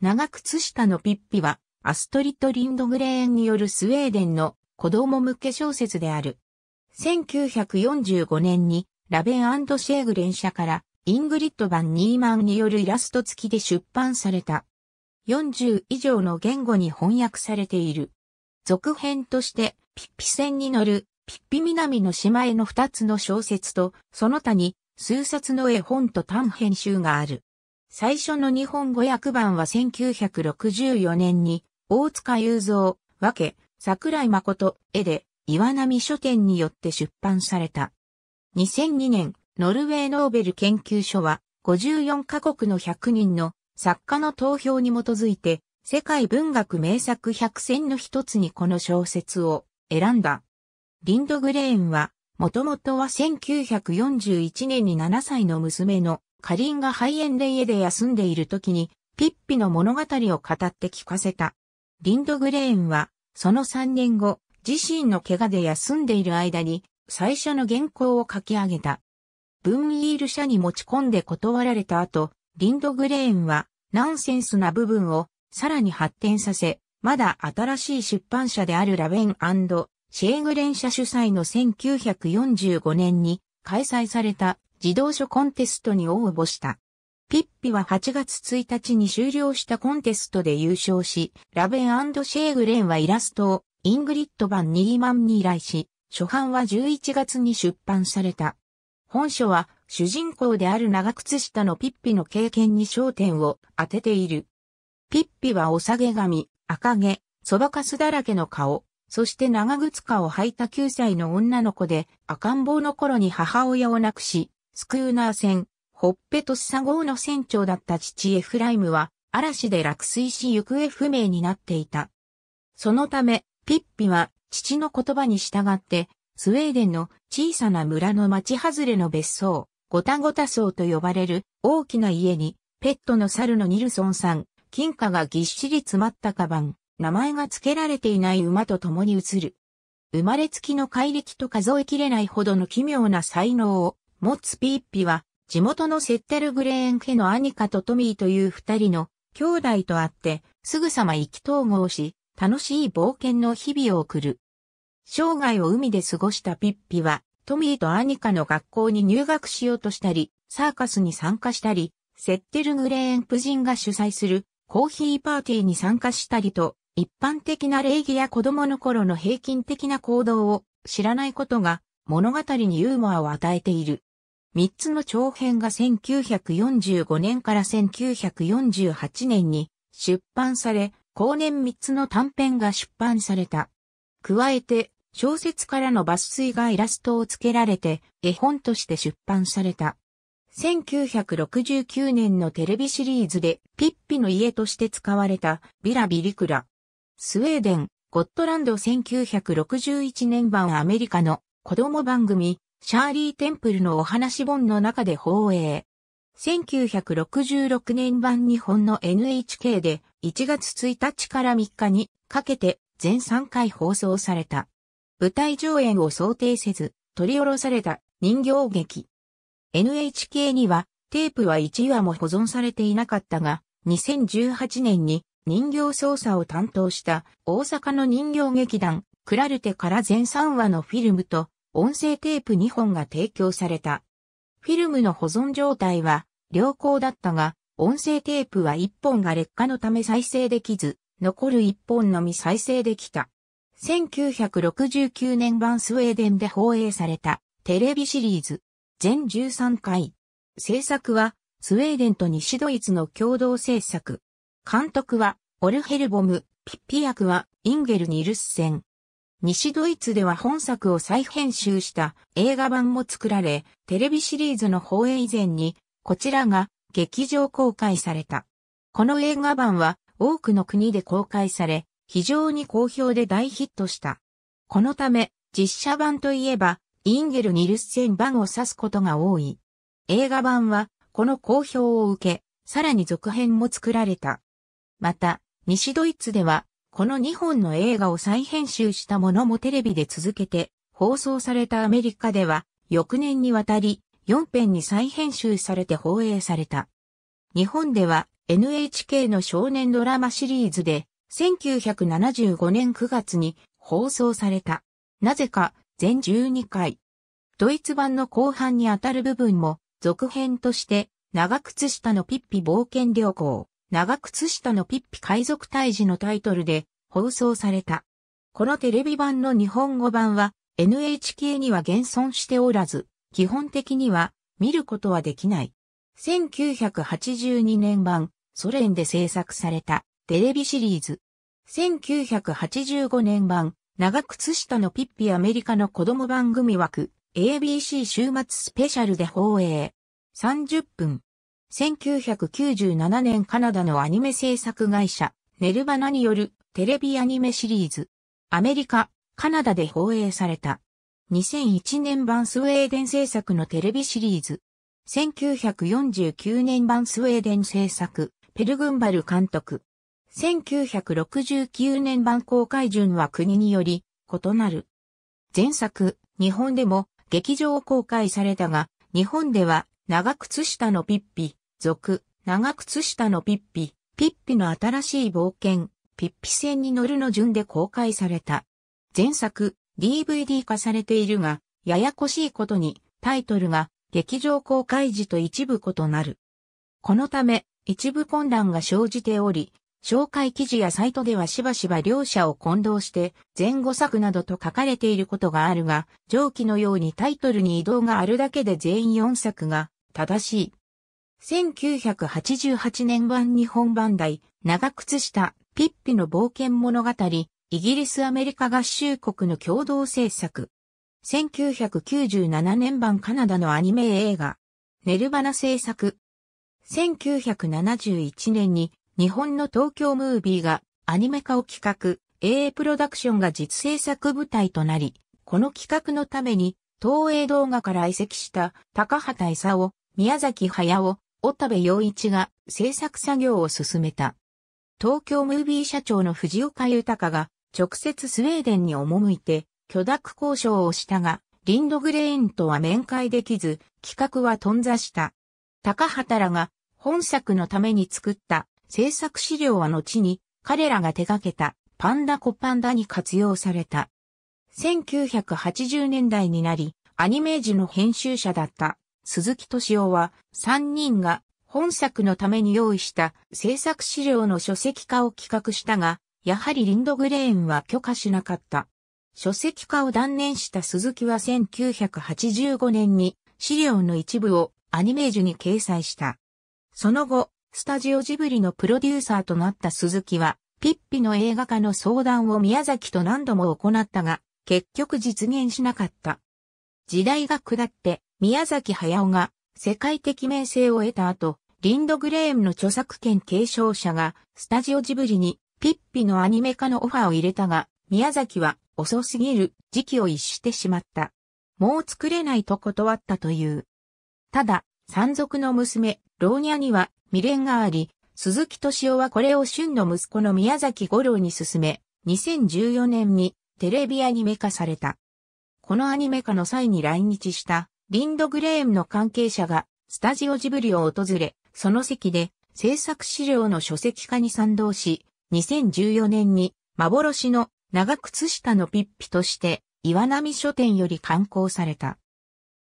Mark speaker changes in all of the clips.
Speaker 1: 長靴下のピッピは、アストリッド・リンドグレーンによるスウェーデンの子供向け小説である。1945年に、ラベンシェーグ連社から、イングリッド・バン・ニーマンによるイラスト付きで出版された。40以上の言語に翻訳されている。続編として、ピッピ船に乗る、ピッピ南の島への2つの小説と、その他に、数冊の絵本と短編集がある。最初の日本語訳版は1964年に、大塚雄三、和け、桜井誠、絵で、岩波書店によって出版された。2002年、ノルウェーノーベル研究所は、54カ国の100人の作家の投票に基づいて、世界文学名作100選の一つにこの小説を選んだ。リンドグレーンは、もともとは1941年に7歳の娘のカリンが肺炎で家で休んでいる時に、ピッピの物語を語って聞かせた。リンドグレーンは、その3年後、自身の怪我で休んでいる間に、最初の原稿を書き上げた。ブンイール社に持ち込んで断られた後、リンドグレーンは、ナンセンスな部分をさらに発展させ、まだ新しい出版社であるラベンシェーグレン社主催の1945年に開催された児童書コンテストに応募した。ピッピは8月1日に終了したコンテストで優勝し、ラベンシェーグレンはイラストをイングリッド版ニーマンに依頼し、初版は11月に出版された。本書は主人公である長靴下のピッピの経験に焦点を当てている。ピッピはお下げ髪、赤毛、そばかすだらけの顔、そして長靴下を履いた9歳の女の子で赤ん坊の頃に母親を亡くし、スクーナー船、ほっぺとスサ号の船長だった父エフライムは、嵐で落水し行方不明になっていた。そのため、ピッピは父の言葉に従って、スウェーデンの小さな村の町外れの別荘、ゴタゴタ荘と呼ばれる大きな家に、ペットの猿のニルソンさん、金貨がぎっしり詰まったカバン、名前が付けられていない馬と共に移る。生まれつきの怪力と数えきれないほどの奇妙な才能をモッツ・ピーッピは、地元のセッテル・グレーン家のアニカとトミーという二人の兄弟と会って、すぐさま意気投合し、楽しい冒険の日々を送る。生涯を海で過ごしたピッピは、トミーとアニカの学校に入学しようとしたり、サーカスに参加したり、セッテル・グレーン夫人が主催するコーヒーパーティーに参加したりと、一般的な礼儀や子供の頃の平均的な行動を知らないことが物語にユーモアを与えている。三つの長編が1945年から1948年に出版され、後年三つの短編が出版された。加えて、小説からの抜粋がイラストを付けられて、絵本として出版された。1969年のテレビシリーズでピッピの家として使われたビラビリクラ。スウェーデン、ゴットランド1961年版アメリカの子供番組シャーリー・テンプルのお話本の中で放映。1966年版日本の NHK で1月1日から3日にかけて全3回放送された。舞台上演を想定せず取り下ろされた人形劇。NHK にはテープは1話も保存されていなかったが、2018年に人形操作を担当した大阪の人形劇団クラルテから全3話のフィルムと音声テープ2本が提供された。フィルムの保存状態は良好だったが、音声テープは1本が劣化のため再生できず、残る1本のみ再生できた。1969年版スウェーデンで放映されたテレビシリーズ全13回。制作はスウェーデンと西ドイツの共同制作。監督はオルヘルボム、ピッピ役はインゲル・ニルッセン。西ドイツでは本作を再編集した映画版も作られ、テレビシリーズの放映以前に、こちらが劇場公開された。この映画版は多くの国で公開され、非常に好評で大ヒットした。このため、実写版といえば、インゲル・ニルッセン版を指すことが多い。映画版は、この好評を受け、さらに続編も作られた。また、西ドイツでは、この2本の映画を再編集したものもテレビで続けて放送されたアメリカでは、翌年にわたり4編に再編集されて放映された。日本では NHK の少年ドラマシリーズで1975年9月に放送された。なぜか全12回。ドイツ版の後半にあたる部分も続編として長靴下のピッピ冒険旅行、長靴下のピッピ海賊退治のタイトルで放送された。このテレビ版の日本語版は NHK には現存しておらず、基本的には見ることはできない。1982年版、ソ連で制作されたテレビシリーズ。1985年版、長靴下のピッピアメリカの子供番組枠、ABC 週末スペシャルで放映。30分。1997年カナダのアニメ制作会社、ネルバナによるテレビアニメシリーズ。アメリカ、カナダで放映された。2001年版スウェーデン制作のテレビシリーズ。1949年版スウェーデン制作、ペルグンバル監督。1969年版公開順は国により異なる。前作、日本でも劇場公開されたが、日本では長靴下のピッピ、続、長靴下のピッピ、ピッピの新しい冒険、ピッピ戦に乗るの順で公開された。前作、DVD 化されているが、ややこしいことに、タイトルが、劇場公開時と一部異なる。このため、一部混乱が生じており、紹介記事やサイトではしばしば両者を混同して、前後作などと書かれていることがあるが、上記のようにタイトルに移動があるだけで全員4作が正しい。1988年版日本版題、長靴下、ピッピの冒険物語、イギリスアメリカ合衆国の共同制作。1997年版カナダのアニメ映画、ネルバナ制作。1971年に日本の東京ムービーがアニメ化を企画、AA プロダクションが実制作舞台となり、この企画のために東映動画から移籍した高畑勲、宮崎駿、小田部陽一が制作作業を進めた。東京ムービー社長の藤岡豊が直接スウェーデンに赴いて許諾交渉をしたが、リンドグレーンとは面会できず、企画は頓挫した。高畑らが本作のために作った制作資料は後に彼らが手掛けたパンダコパンダに活用された。1980年代になり、アニメージュの編集者だった鈴木敏夫は3人が本作のために用意した制作資料の書籍化を企画したが、やはりリンドグレーンは許可しなかった。書籍化を断念した鈴木は1985年に資料の一部をアニメージュに掲載した。その後、スタジオジブリのプロデューサーとなった鈴木は、ピッピの映画化の相談を宮崎と何度も行ったが、結局実現しなかった。時代が下って、宮崎駿が世界的名声を得た後、リンドグレームの著作権継承者がスタジオジブリにピッピのアニメ化のオファーを入れたが、宮崎は遅すぎる時期を逸してしまった。もう作れないと断ったという。ただ、山賊の娘、老ニャには未練があり、鈴木敏夫はこれを旬の息子の宮崎五郎に勧め、2014年にテレビアニメ化された。このアニメ化の際に来日したリンド・グレームの関係者がスタジオジブリを訪れ、その席で制作資料の書籍化に賛同し、2014年に幻の長靴下のピッピとして岩波書店より刊行された。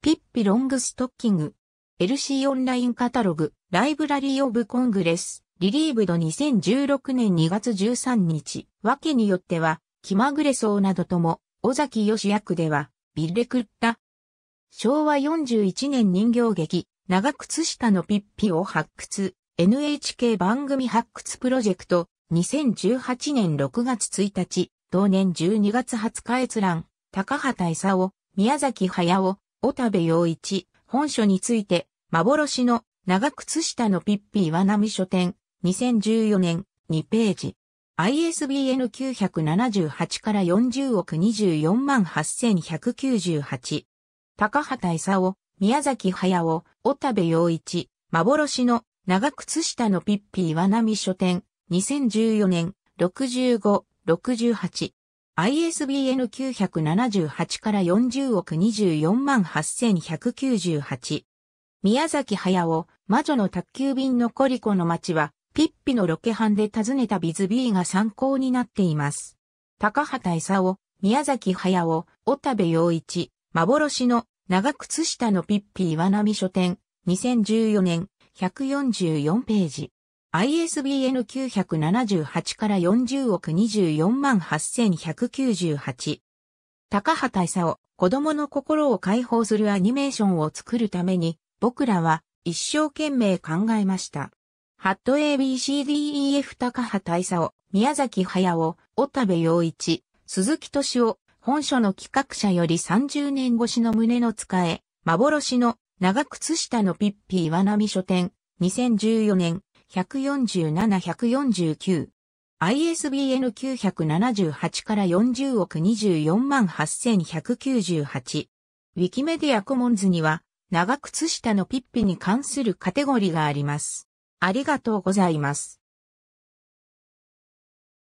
Speaker 1: ピッピロングストッキング、LC オンラインカタログ、ライブラリーオブコングレス、リリーブド2016年2月13日、わけによっては、気まぐれそうなどとも、尾崎義役では、ビレクッタ、昭和41年人形劇、長靴下のピッピを発掘、NHK 番組発掘プロジェクト、2018年6月1日、同年12月20日閲覧、高畑勲、宮崎駿、小田部陽一、本書について、幻の長靴下のピッピ岩波書店、2014年、2ページ。ISBN 978から40億24万8198。高畑勲、宮崎駿、小田部陽一、幻の長靴下のピッピー岩波書店、2014年、65、68。ISBN 978から40億24万8198。宮崎駿、魔女の宅急便のコリコの街は、ピッピのロケハンで訪ねたビズビーが参考になっています。高畑勲、宮崎駿、小田部陽一、幻の長靴下のピッピー岩波書店、2014年、144ページ。ISBN 978から40億24万8198。高畑勲、子供の心を解放するアニメーションを作るために、僕らは一生懸命考えました。ハット ABCDEF 高畑勲、宮崎駿、小田部洋一、鈴木敏夫、本書の企画者より30年越しの胸の使え、幻の長靴下のピッピ岩波書店、2014年、147-149。ISBN 978から40億24万8198。ウィキメディアコモンズには、長靴下のピッピに関するカテゴリーがあります。ありがとうございます。